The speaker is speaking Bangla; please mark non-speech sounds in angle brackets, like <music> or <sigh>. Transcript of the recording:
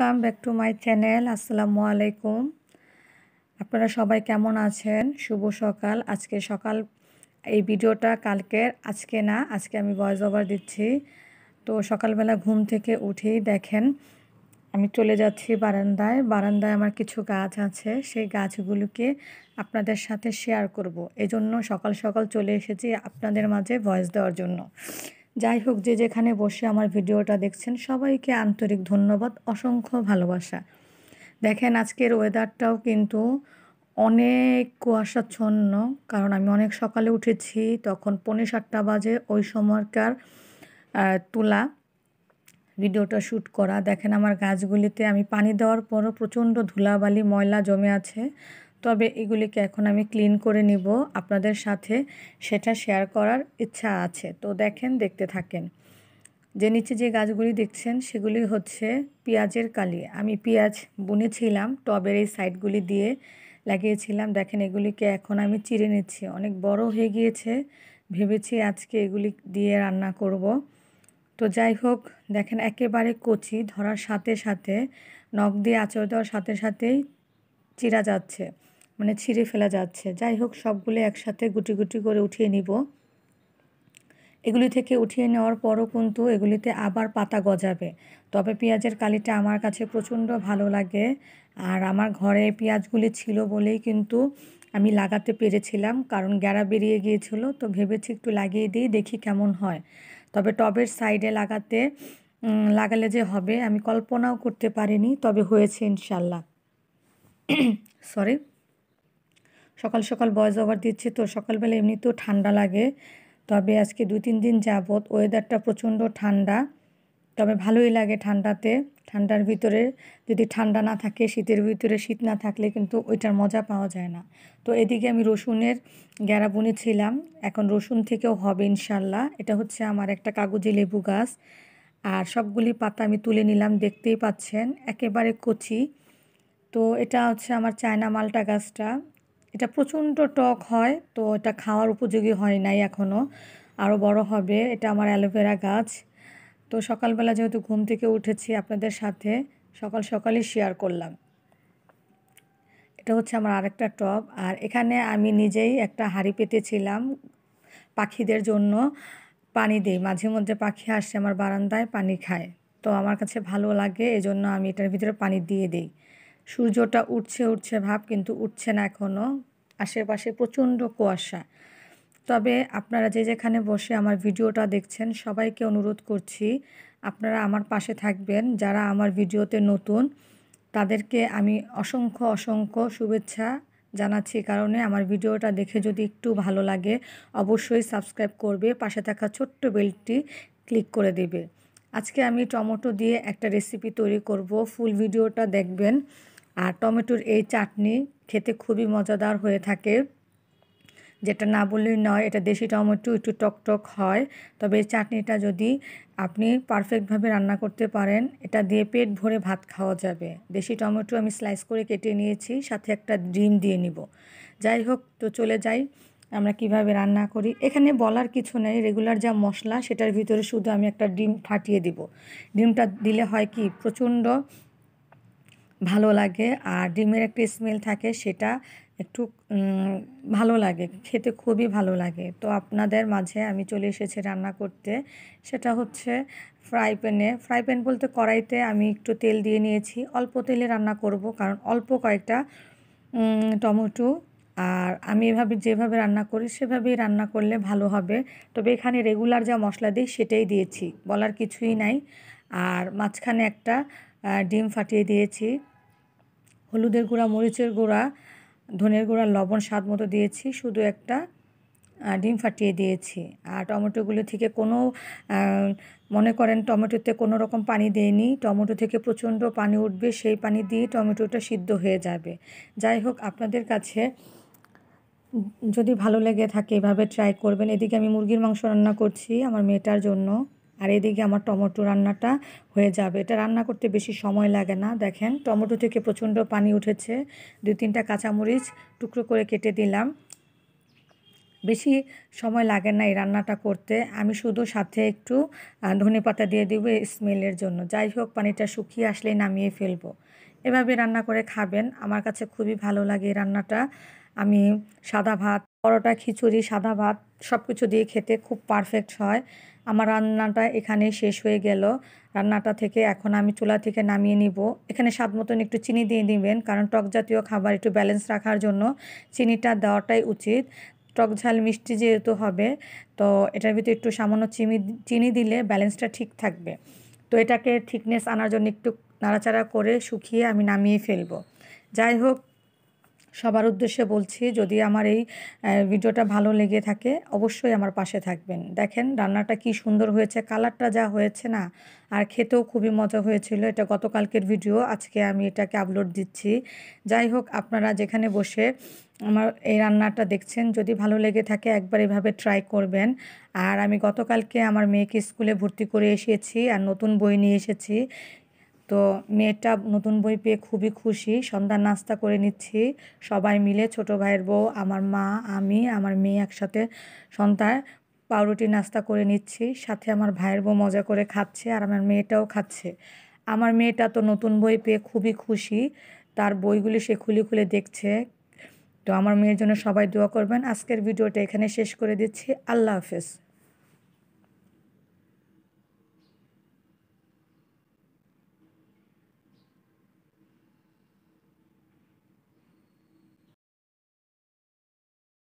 Come back to my channel আসসালামু আলাইকুম আপনারা সবাই কেমন আছেন শুভ সকাল আজকে সকাল এই ভিডিওটা কালকের আজকে না আজকে আমি ভয়েস ওভার দিচ্ছি তো সকালবেলা ঘুম থেকে উঠেই দেখেন আমি চলে যাচ্ছি বারান্দায় বারান্দায় আমার কিছু গাছ আছে সেই গাছগুলোকে আপনাদের সাথে শেয়ার করব। এজন্য সকাল সকাল চলে এসেছি আপনাদের মাঝে ভয়েস দেওয়ার জন্য যাই হোক যে যেখানে বসে আমার ভিডিওটা দেখছেন সবাইকে আন্তরিক ধন্যবাদ অসংখ্য ভালোবাসা দেখেন আজকের ওয়েদারটাও কিন্তু অনেক কুয়াশাচ্ছন্ন কারণ আমি অনেক সকালে উঠেছি তখন পনেরো সাতটা বাজে ওই সময়কার তোলা ভিডিওটা শ্যুট করা দেখেন আমার গাছগুলিতে আমি পানি দেওয়ার পরও প্রচণ্ড ধুলাবালি ময়লা জমে আছে তবে এগুলিকে এখন আমি ক্লিন করে নিব আপনাদের সাথে সেটা শেয়ার করার ইচ্ছা আছে তো দেখেন দেখতে থাকেন যে নিচে যে গাছগুলি দেখছেন সেগুলি হচ্ছে পেঁয়াজের কালি আমি পেঁয়াজ বুনেছিলাম টবের এই সাইডগুলি দিয়ে লাগিয়েছিলাম দেখেন এগুলিকে এখন আমি চিড়ে নিচ্ছি অনেক বড় হয়ে গিয়েছে ভেবেছি আজকে এগুলি দিয়ে রান্না করব তো যাই হোক দেখেন একেবারে কচি ধরার সাথে সাথে নখ দিয়ে আঁচড় দেওয়ার সাথে সাথেই চিরা যাচ্ছে মানে ছিঁড়ে ফেলা যাচ্ছে যাই হোক সবগুলো একসাথে গুটি গুটি করে উঠিয়ে নিব এগুলি থেকে উঠিয়ে নেওয়ার পরও কিন্তু এগুলিতে আবার পাতা গজাবে তবে পেঁয়াজের কালিটা আমার কাছে প্রচণ্ড ভালো লাগে আর আমার ঘরে পেঁয়াজগুলি ছিল বলেই কিন্তু আমি লাগাতে পেরেছিলাম কারণ গ্যাড়া বেরিয়ে গিয়েছিল তো ভেবেছি একটু লাগিয়ে দিই দেখি কেমন হয় তবে টবের সাইডে লাগাতে লাগালে যে হবে আমি কল্পনাও করতে পারিনি তবে হয়েছে ইনশাল্লাহ সরি <coughs> সকাল সকাল বয়স ওভার দিচ্ছে তো সকালবেলা এমনিতেও ঠান্ডা লাগে তবে আজকে দুই তিন দিন যাবৎ ওয়েদারটা প্রচণ্ড ঠান্ডা তবে ভালোই লাগে ঠান্ডাতে ঠান্ডার ভিতরে যদি ঠান্ডা না থাকে শীতের ভিতরে শীত না থাকলে কিন্তু ওইটার মজা পাওয়া যায় না তো এদিকে আমি রসুনের গ্যাঁড়া বুনেছিলাম এখন রসুন থেকেও হবে ইনশাল্লাহ এটা হচ্ছে আমার একটা কাগজি লেবু গাছ আর সবগুলি পাতা আমি তুলে নিলাম দেখতেই পাচ্ছেন একেবারে কচি তো এটা হচ্ছে আমার চায়না মালটা গাছটা এটা প্রচণ্ড টক হয় তো এটা খাওয়ার উপযোগী হয় নাই এখনও আরও বড় হবে এটা আমার অ্যালোভেরা গাছ তো সকালবেলা যেহেতু ঘুম থেকে উঠেছি আপনাদের সাথে সকাল সকালই শেয়ার করলাম এটা হচ্ছে আমার আরেকটা টব আর এখানে আমি নিজেই একটা হাঁড়ি পেতেছিলাম পাখিদের জন্য পানি দিই মাঝে মধ্যে পাখি আসে আমার বারান্দায় পানি খায় তো আমার কাছে ভালো লাগে এজন্য আমি এটার ভিতরে পানি দিয়ে দিই সূর্যটা উঠছে উঠছে ভাব কিন্তু উঠছে না এখনও আশেপাশে প্রচণ্ড কুয়াশা তবে আপনারা যে যেখানে বসে আমার ভিডিওটা দেখছেন সবাইকে অনুরোধ করছি আপনারা আমার পাশে থাকবেন যারা আমার ভিডিওতে নতুন তাদেরকে আমি অসংখ্য অসংখ্য শুভেচ্ছা জানাচ্ছি কারণে আমার ভিডিওটা দেখে যদি একটু ভালো লাগে অবশ্যই সাবস্ক্রাইব করবে পাশে থাকা ছোট্ট বেলটি ক্লিক করে দেবে আজকে আমি টমেটো দিয়ে একটা রেসিপি তৈরি করব ফুল ভিডিওটা দেখবেন আর টমেটোর এই চাটনি খেতে খুবই মজাদার হয়ে থাকে যেটা না বললেই নয় এটা দেশি টমেটো একটু টকটক হয় তবে এই চাটনিটা যদি আপনি পারফেক্টভাবে রান্না করতে পারেন এটা দিয়ে পেট ভরে ভাত খাওয়া যাবে দেশি টমেটো আমি স্লাইস করে কেটে নিয়েছি সাথে একটা ডিম দিয়ে নিব যাই হোক তো চলে যাই আমরা কিভাবে রান্না করি এখানে বলার কিছু নেই রেগুলার যা মশলা সেটার ভিতরে শুধু আমি একটা ডিম ফাটিয়ে দিব ডিমটা দিলে হয় কি প্রচণ্ড ভালো লাগে আর ডিমের একটা স্মেল থাকে সেটা একটু ভালো লাগে খেতে খুবই ভালো লাগে তো আপনাদের মাঝে আমি চলে এসেছি রান্না করতে সেটা হচ্ছে ফ্রাই প্যানে ফ্রাই প্যান বলতে কড়াইতে আমি একটু তেল দিয়ে নিয়েছি অল্প তেলে রান্না করব কারণ অল্প কয়েকটা টমেটো আর আমি এভাবে যেভাবে রান্না করি সেভাবেই রান্না করলে ভালো হবে তবে এখানে রেগুলার যা মশলা দিই সেটাই দিয়েছি বলার কিছুই নাই আর মাঝখানে একটা ডিম ফাটিয়ে দিয়েছি হলুদের গুঁড়া মরিচের গুঁড়া ধনের গুঁড়া লবণ স্বাদ মতো দিয়েছি শুধু একটা ডিম ফাটিয়ে দিয়েছি আর টমেটোগুলো থেকে কোনো মনে করেন টমেটোতে কোনো রকম পানি দেয়নি টমেটো থেকে প্রচণ্ড পানি উঠবে সেই পানি দিয়ে টমেটোটা সিদ্ধ হয়ে যাবে যাই হোক আপনাদের কাছে যদি ভালো লেগে থাকে এভাবে ট্রাই করবেন এদিকে আমি মুরগির মাংস রান্না করছি আমার মেয়েটার জন্য আর এদিকে আমার টমেটো রান্নাটা হয়ে যাবে এটা রান্না করতে বেশি সময় লাগে না দেখেন টমেটো থেকে প্রচণ্ড পানি উঠেছে দু তিনটা কাঁচামরিচ টুকরো করে কেটে দিলাম বেশি সময় লাগে না এই রান্নাটা করতে আমি শুধু সাথে একটু ধনে পাতা দিয়ে দেবো স্মেলের জন্য যাই হোক পানিটা শুকিয়ে আসলেই নামিয়ে ফেলবো এভাবে রান্না করে খাবেন আমার কাছে খুবই ভালো লাগে এই রান্নাটা আমি সাদা ভাত পরোটা খিচুড়ি সাদা ভাত সব কিছু দিয়ে খেতে খুব পারফেক্ট হয় আমার রান্নাটা এখানে শেষ হয়ে গেল রান্নাটা থেকে এখন আমি চুলা থেকে নামিয়ে নিব এখানে স্বাদ মতন একটু চিনি দিয়ে নেবেন কারণ টক জাতীয় খাবার একটু ব্যালেন্স রাখার জন্য চিনিটা দেওয়াটাই উচিত টক ঝাল মিষ্টি যেহেতু হবে তো এটার ভিতরে একটু সামান্য চিনি চিনি দিলে ব্যালেন্সটা ঠিক থাকবে তো এটাকে থিকনেস আনার জন্য একটু নাড়াচাড়া করে শুকিয়ে আমি নামিয়ে ফেলবো যাই হোক সবার উদ্দেশ্যে বলছি যদি আমার এই ভিডিওটা ভালো লেগে থাকে অবশ্যই আমার পাশে থাকবেন দেখেন রান্নাটা কি সুন্দর হয়েছে কালারটা যা হয়েছে না আর খেতেও খুবই মজা হয়েছিল এটা গতকালকের ভিডিও আজকে আমি এটাকে আপলোড দিচ্ছি যাই হোক আপনারা যেখানে বসে আমার এই রান্নাটা দেখছেন যদি ভালো লেগে থাকে একবার এভাবে ট্রাই করবেন আর আমি গতকালকে আমার মেয়েকে স্কুলে ভর্তি করে এসেছি আর নতুন বই নিয়ে এসেছি তো মেয়েটা নতুন বই পেয়ে খুবই খুশি সন্ধ্যা নাস্তা করে নিচ্ছি সবাই মিলে ছোট ভাইয়ের বউ আমার মা আমি আমার মেয়ে একসাথে সন্ধ্যায় পাউরুটি নাস্তা করে নিচ্ছি সাথে আমার ভাইয়ের বউ মজা করে খাচ্ছে আর আমার মেয়েটাও খাচ্ছে আমার মেয়েটা তো নতুন বই পেয়ে খুবই খুশি তার বইগুলি সে খুলে খুলে দেখছে তো আমার মেয়ের জন্য সবাই দোয়া করবেন আজকের ভিডিওটা এখানে শেষ করে দিচ্ছি আল্লাহ হাফেজ